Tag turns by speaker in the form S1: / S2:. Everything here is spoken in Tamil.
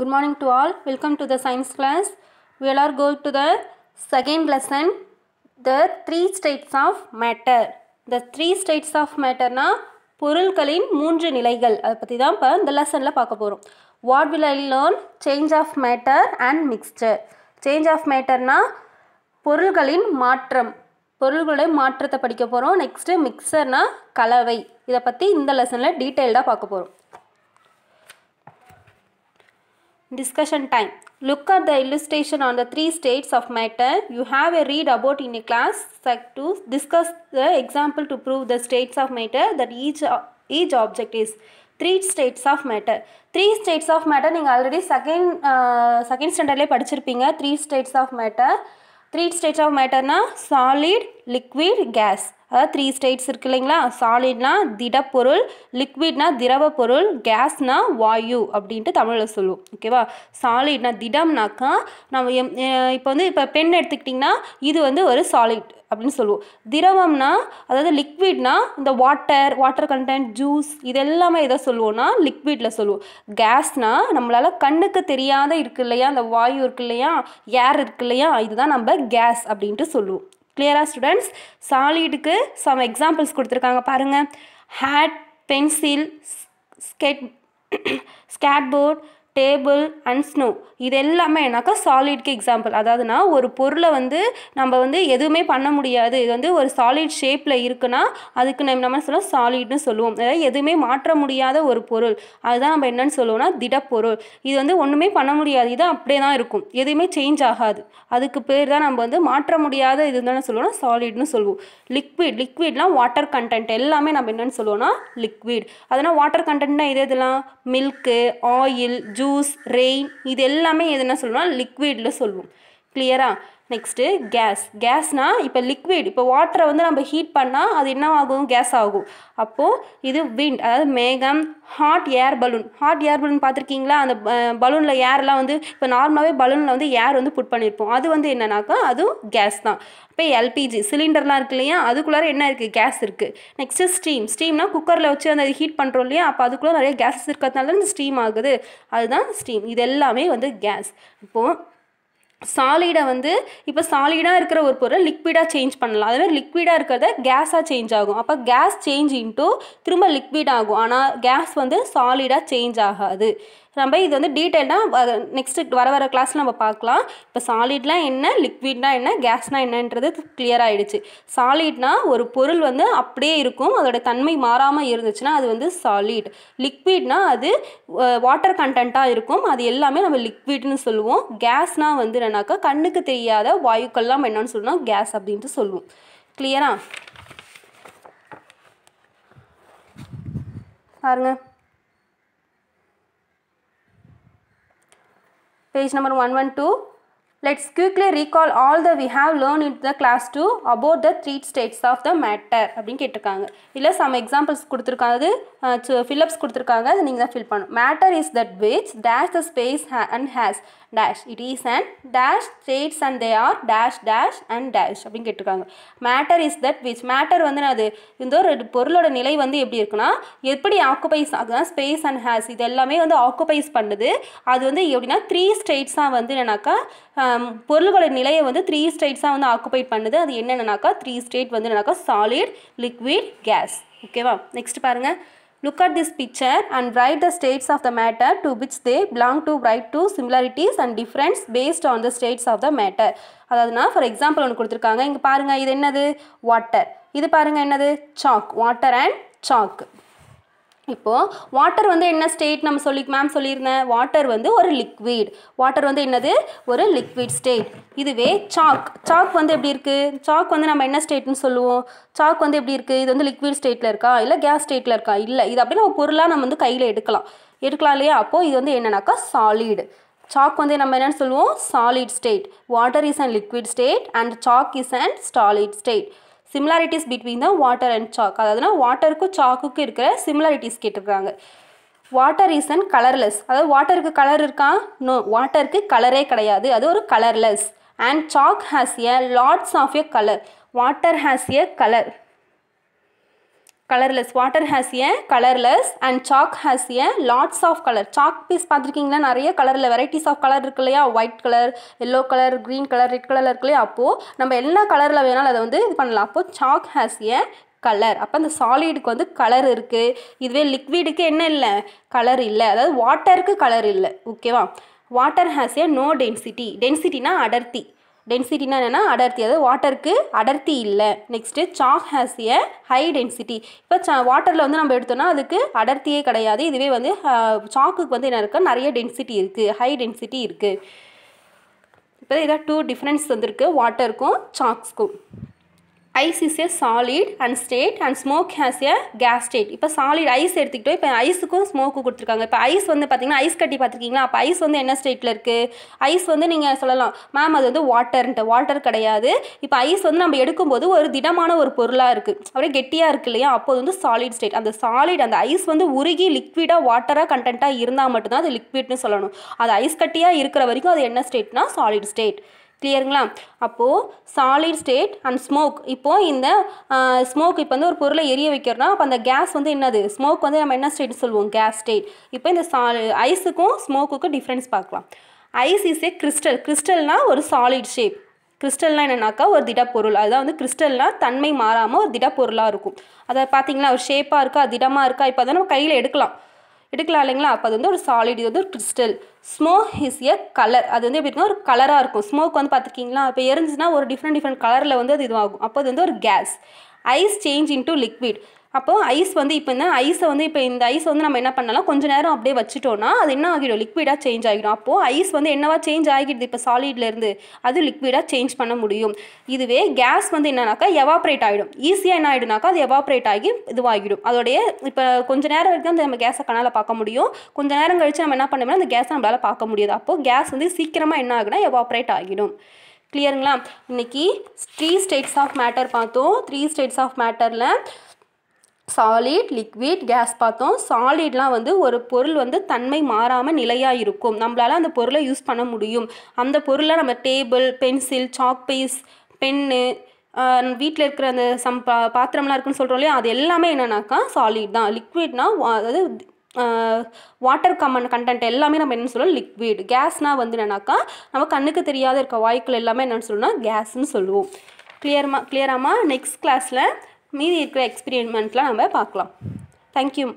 S1: Good morning to all welcome to the science class we will are go to the second lesson the three states of matter the three states of matter பொருள்களின் மூன்று நிலைகள் அதை பற்றி தான் இப்போ இந்த லெசனில் பார்க்க போகிறோம் what will I learn change of matter and mixture change of மேட்டர்னா பொருள்களின் மாற்றம் பொருள்களுடைய மாற்றத்தை படிக்க போகிறோம் நெக்ஸ்ட்டு மிக்சர்னா கலவை இதை பற்றி இந்த லெசனில் டீட்டெயில்டாக பார்க்க போகிறோம் Discussion time. Look at the illustration on the three states of matter you have a read about in a class sec 2. Discuss the example to prove the states of matter that each, each object is. Three states of matter three states of matter நீங்கள் ஆல்ரெடி செகண்ட் செகண்ட் ஸ்டாண்டர்ட்லேயே படிச்சிருப்பீங்க three states of matter three states of மேட்டர்னா சாலிட் லிக்விட் கேஸ் அதாவது த்ரீ ஸ்டேட்ஸ் இருக்கு இல்லைங்களா சாலிட்னா திடப்பொருள் லிக்விட்னா திரவ பொருள் கேஸ்னா வாயு அப்படின்ட்டு தமிழில் சொல்லுவோம் ஓகேவா சாலிட்னா திடம்னாக்கா நம்ம எம் இப்போ வந்து இப்போ பெண் எடுத்துக்கிட்டிங்கன்னா இது வந்து ஒரு சாலிட் அப்படின்னு சொல்லுவோம் திரவம்னா அதாவது லிக்விட்னா இந்த வாட்டர் வாட்டர் கண்டென்ட் ஜூஸ் இது எல்லாமே எதை சொல்லுவோன்னா லிக்விடில் சொல்லுவோம் கேஸ்னால் நம்மளால் கண்ணுக்கு தெரியாத இருக்கு இல்லையா அந்த வாயு இருக்கு இல்லையா ஏர் இருக்கு இல்லையா இதுதான் நம்ம கேஸ் அப்படின்ட்டு சொல்லுவோம் கிளியரா ஸ்டூடெண்ட்ஸ் சாலிடுக்கு சம் எக்ஸாம்பிள்ஸ் கொடுத்துருக்காங்க பாருங்கள் hat pencil skate skateboard table and snow இது எல்லாமே என்னாக்கா சாலிட்க்கு எக்ஸாம்பிள் அதாவதுனா ஒரு பொருளை வந்து நம்ம வந்து எதுவுமே பண்ண முடியாது இது வந்து ஒரு சாலிட் ஷேப்பில் இருக்குன்னா அதுக்கு நம்ம நம்ம சொல்லலாம் சாலிட்னு சொல்லுவோம் அதாவது எதுவுமே மாற்ற முடியாத ஒரு பொருள் அதுதான் நம்ம என்னன்னு சொல்லுவோம்னா திடப்பொருள் இது வந்து ஒன்றுமே பண்ண முடியாது இது அப்படியே தான் இருக்கும் எதுவுமே சேஞ்ச் ஆகாது அதுக்கு பேர் தான் நம்ம வந்து மாற்ற முடியாத இது தானே சொல்லுவோம்னா சாலிட்னு சொல்லுவோம் லிக்விட் லிக்விட்லாம் வாட்டர் கண்டென்ட் எல்லாமே நம்ம என்னென்னு சொல்லுவோம்னா லிக்விட் அதனால் வாட்டர் கண்டென்ட்னா இது இதெல்லாம் மில்க்கு ஆயில் ஜூ ஜூஸ் ரெயின் இது எல்லாமே எதுனா சொல்லுவோம் லிக்விடில் சொல்லுவோம் கிளியரா நெக்ஸ்ட்டு கேஸ் கேஸ்னால் இப்போ லிக்விட் இப்போ வாட்டரை வந்து நம்ம ஹீட் பண்ணால் அது என்ன ஆகும் கேஸ் ஆகும் அப்போது இது விண்ட் அதாவது மேகம் hot air balloon hot air balloon பார்த்துருக்கீங்களா அந்த பலூனில் ஏர்லாம் வந்து இப்போ நார்மலாகவே பலூனில் வந்து ஏர் வந்து புட் பண்ணியிருப்போம் அது வந்து என்னன்னாக்கா அதுவும் கேஸ் தான் இப்போ எல்பிஜி சிலிண்டர்லாம் இருக்கு இல்லையா அதுக்குள்ளார என்ன இருக்குது கேஸ் இருக்குது நெக்ஸ்ட்டு ஸ்டீம் ஸ்டீம்னா குக்கரில் வச்சு அந்த ஹீட் பண்ணுறோம் இல்லையா அப்போ அதுக்குள்ளே நிறைய கேஸஸ் இருக்கிறதுனால ஸ்டீம் ஆகுது அதுதான் ஸ்டீம் இது எல்லாமே வந்து கேஸ் இப்போது சாலிடை வந்து இப்போ சாலிடாக இருக்கிற ஒரு பொருள் லிக்விடாக சேஞ்ச் பண்ணலாம் மாதிரி லிக்விடாக இருக்கிறத கேஸாக சேஞ்ச் ஆகும் அப்போ கேஸ் சேஞ்ச் இன்ட்டு திரும்ப லிக்விட் ஆகும் ஆனால் கேஸ் வந்து சாலிடாக சேஞ்ச் ஆகாது நம்ம இது வந்து டீட்டெயில்டாக நெக்ஸ்ட்டு வர வர கிளாஸில் நம்ம பார்க்கலாம் இப்போ சாலிட்லாம் என்ன லிக்விட்னா என்ன கேஸ்னால் என்னன்றது கிளியர் ஆகிடுச்சு சாலிட்னால் ஒரு பொருள் வந்து அப்படியே இருக்கும் அதோட தன்மை மாறாமல் இருந்துச்சுன்னா அது வந்து சாலிட் லிக்விட்னால் அது வாட்டர் கண்டென்ட்டாக இருக்கும் அது எல்லாமே நம்ம லிக்விட்னு சொல்லுவோம் கேஸ்னால் வந்து என்னன்னாக்கா கண்ணுக்கு தெரியாத வாயுக்கள்லாம் என்னன்னு சொல்லணும் கேஸ் அப்படின்ட்டு சொல்லுவோம் கிளியரா பாருங்கள் page number one one two let's quickly recall all the we have learn in the class two about the three states of the matter அப்படின்னு கேட்டிருக்காங்க இல்லை சம் எக்ஸாம்பிள்ஸ் கொடுத்துருக்காது ஃபில்லப்ஸ் கொடுத்துருக்காங்க அதை நீங்கள் தான் ஃபில் பண்ணணும் matter is that which dash the space and has dash it is and dash states and they are dash dash and dash அப்படின்னு கேட்டிருக்காங்க matter is that which matter வந்து அது இந்த ஒரு பொருளோட நிலை வந்து எப்படி இருக்குன்னா எப்படி ஆக்குபைஸ் ஆகுதுன்னா ஸ்பேஸ் அண்ட் ஹேஸ் இது எல்லாமே வந்து ஆக்குபைஸ் பண்ணுது அது வந்து எப்படின்னா த்ரீ ஸ்டேட்ஸாக வந்து என்னன்னாக்கா பொருள்களோட நிலையை வந்து த்ரீ ஸ்டேட்ஸாக வந்து ஆக்குபைட் பண்ணுது அது என்னென்னாக்கா த்ரீ ஸ்டேட் வந்து என்னன்னாக்கா சாலிட் லிக்விட் கேஸ் ஓகேவா நெக்ஸ்ட் பாருங்கள் Look at this picture and write the states of the matter to which they belong to write to similarities and difference based on the states of the matter. நான் ஃபார் எக்ஸாம்பிள் ஒன்று கொடுத்துருக்காங்க இங்கே பாருங்கள் இது என்னது வாட்டர் இது பாருங்கள் என்னது சாக் வாட்டர் அண்ட் சாக்கு இப்போது வாட்டர் வந்து என்ன ஸ்டேட் நம்ம சொல்லி மேம் சொல்லியிருந்தேன் வாட்டர் வந்து ஒரு லிக்விட் வாட்டர் வந்து என்னது ஒரு லிக்விட் ஸ்டேட் இதுவே சாக் சாக் வந்து எப்படி இருக்குது சாக் வந்து நம்ம என்ன ஸ்டேட்னு சொல்லுவோம் சாக் வந்து எப்படி இருக்குது இது வந்து லிக்விட் ஸ்டேட்டில் இருக்கா இல்லை கேஸ் ஸ்டேட்டில் இருக்கா இல்லை இது அப்படி நம்ம பொருளாக நம்ம வந்து கையில் எடுக்கலாம் எடுக்கலாம் இல்லையா அப்போது இது வந்து என்னன்னாக்கா சாலிடு சாக் வந்து நம்ம என்னென்னு சொல்லுவோம் solid state water is and liquid state and chalk is and solid state similarities between the water and chalk அதாவதுனா வாட்டருக்கும் சாக்குக்கும் இருக்கிற சிமிலாரிட்டிஸ் கேட்டிருக்காங்க வாட்டர் இஸ் அண்ட் கலர்லெஸ் அதாவது வாட்டருக்கு கலர் இருக்கா நோ வாட்டருக்கு கலரே கிடையாது அது ஒரு colourless and chalk has a lots of a colour water has a colour colourless water has a colourless and chalk has a lots of colour chalk piece பார்த்துருக்கீங்களா நிறைய கலரில் வெரைட்டிஸ் ஆஃப் கலர் இருக்கு இல்லையா white colour yellow colour green colour red கலரில் இருக்கு இல்லையா அப்போது நம்ம எல்லா கலரில் வேணாலும் அதை வந்து இது பண்ணலாம் அப்போது சாக் ஹேஸ் ஏ கலர் அப்போ அந்த சாலிடுக்கு வந்து கலர் இருக்குது இதுவே லிக்விடுக்கு என்ன இல்லை கலர் இல்லை அதாவது வாட்டருக்கு கலர் இல்லை ஓகேவா water has a no density டென்சிட்டினா அடர்த்தி டென்சிட்டினா என்னென்னா அடர்த்தி அதாவது வாட்டருக்கு அடர்த்தி இல்லை next chalk has a high density இப்போ சா வாட்டரில் வந்து நம்ம எடுத்தோம்னா அதுக்கு அடர்த்தியே கிடையாது இதுவே வந்து சாக்குக்கு வந்து என்ன இருக்குது நிறைய டென்சிட்டி இருக்குது ஹை டென்சிட்டி இருக்குது இப்போ இதாக டூ டிஃப்ரென்ஸ் வந்துருக்கு வாட்டருக்கும் சாக்ஸ்க்கும் ice is a solid and state and smoke has a gas state இப்போ சாலிட் ஐஸ் எடுத்துக்கிட்டோம் இப்போ ஐஸுக்கும் ஸ்மோக்கு கொடுத்துருக்காங்க இப்போ ஐஸ் வந்து பார்த்தீங்கன்னா ஐஸ் கட்டி பார்த்துருக்கீங்களா அப்போ ஐஸ் வந்து என்ன ஸ்டேட்டில் இருக்குது ஐஸ் வந்து நீங்கள் சொல்லலாம் மேம் அது வந்து வாட்டர்ன்ட்டு வாட்டர் கிடையாது இப்போ ஐஸ் வந்து நம்ம எடுக்கும்போது ஒரு திடமான ஒரு பொருளாக இருக்குது அப்படியே கெட்டியாக இருக்கு இல்லையா அப்போது வந்து சாலிட் ஸ்டேட் அந்த சாலிட் அந்த ஐஸ் வந்து உருகி லிக்விடாக வாட்டராக கண்டென்ட்டாக இருந்தால் மட்டும்தான் அது லிக்விட்னு சொல்லணும் அது ஐஸ் கட்டியாக இருக்கிற வரைக்கும் அது என்ன ஸ்டேட்னா சாலிட் ஸ்டேட் கிளியருங்களா அப்போது சாலிட் ஸ்டேட் அண்ட் ஸ்மோக் இப்போது இந்த ஸ்மோக் இப்போ வந்து ஒரு பொருளை எரிய வைக்கிறோம்னா அப்போ அந்த கேஸ் வந்து என்னது ஸ்மோக் வந்து நம்ம என்ன ஸ்டேட் சொல்லுவோம் கேஸ் ஸ்டேட் இப்போ இந்த ஐஸுக்கும் ஸ்மோக்குக்கும் டிஃப்ரென்ஸ் பார்க்கலாம் ஐஸ் இஸ் ஏ கிறிஸ்டல் கிறிஸ்டல்னா ஒரு சாலிட் ஷேப் கிறிஸ்டல்னால் என்னென்னாக்கா ஒரு திடப்பொருள் அதுதான் வந்து கிறிஸ்டல்னால் தன்மை மாறாமல் ஒரு திடப்பொருளாக இருக்கும் அதை பார்த்தீங்களா ஒரு ஷேப்பாக இருக்கா திடமாக இருக்கா இப்போ அதை நம்ம கையில் எடுக்கலாம் எடுக்கலாம் இல்லைங்களா அப்போ அது வந்து ஒரு சாலிட் இது வந்து ஒரு crystal smoke is a colour அது வந்து எப்படி ஒரு கலராக இருக்கும் ஸ்மோக் வந்து பார்த்துருக்கீங்களா இப்போ எரிஞ்சுன்னா ஒரு டிஃப்ரெண்ட் டிஃப்ரெண்ட் கலரில் வந்து அது இதுவாகும் அப்போ அது வந்து ஒரு gas ice change to liquid அப்போது ஐஸ் வந்து இப்போ என்ன ஐஸை வந்து இப்போ இந்த ஐஸ் வந்து நம்ம என்ன பண்ணலாம் கொஞ்சம் நேரம் அப்படியே வச்சுட்டோம்னா அது என்ன ஆகிடும் லிக்விடாக சேஞ்ச் ஆகிடும் அப்போது ஐஸ் வந்து என்னவா சேஞ்ச் ஆகிடுது இப்போ சாலிட்லேருந்து அது லிக்விடாக சேஞ்ச் பண்ண முடியும் இதுவே கேஸ் வந்து என்னன்னாக்கா எவாப்ரேட் ஆகிடும் ஈஸியாக என்ன ஆகிடும்னாக்கா அது எவாப்ரேட் ஆகி இதுவாகிடும் அதோடைய இப்போ கொஞ்ச நேரம் வரைக்கும் அந்த நம்ம கேஸை கணால் பார்க்க முடியும் கொஞ்ச நேரம் கழித்து நம்ம என்ன பண்ணோம்னா அந்த கேஸை நம்மளால் பார்க்க முடியாது அப்போது கேஸ் வந்து சீக்கிரமாக என்ன ஆகுனா எவாப்ரேட் ஆகிடும் கிளியருங்களா இன்றைக்கி த்ரீ ஸ்டேட்ஸ் ஆஃப் மேட்டர் பார்த்தோம் த்ரீ ஸ்டேட்ஸ் ஆஃப் மேட்டரில் சாலிட் லிக்விட் கேஸ் பார்த்தோம் சாலிட்லாம் வந்து ஒரு பொருள் வந்து தன்மை மாறாமல் நிலையாக இருக்கும் நம்மளால் அந்த பொருளை யூஸ் பண்ண முடியும் அந்த பொருளை நம்ம table pencil chalk piece pen வீட்டில் இருக்கிற அந்த சம் பா பாத்திரம்லாம் இருக்குன்னு சொல்கிறோம் இல்லையா அது எல்லாமே என்னென்னாக்கா சாலிட் தான் லிக்விட்னா அதாவது வாட்டர் கமன் கண்டென்ட் எல்லாமே நம்ம என்ன சொல்லுவோம் லிக்விட் கேஸ்னால் வந்து என்னென்னாக்கா நம்ம கண்ணுக்கு தெரியாத இருக்க வாய்க்கள் எல்லாமே என்னென்னு சொல்லணும்னா கேஸ்ன்னு சொல்லுவோம் கிளியர்மா கிளியராமா நெக்ஸ்ட் கிளாஸில் மீதி இருக்கிற எக்ஸ்பிரிமெண்ட்லாம் நம்ம பார்க்கலாம் தேங்க்யூ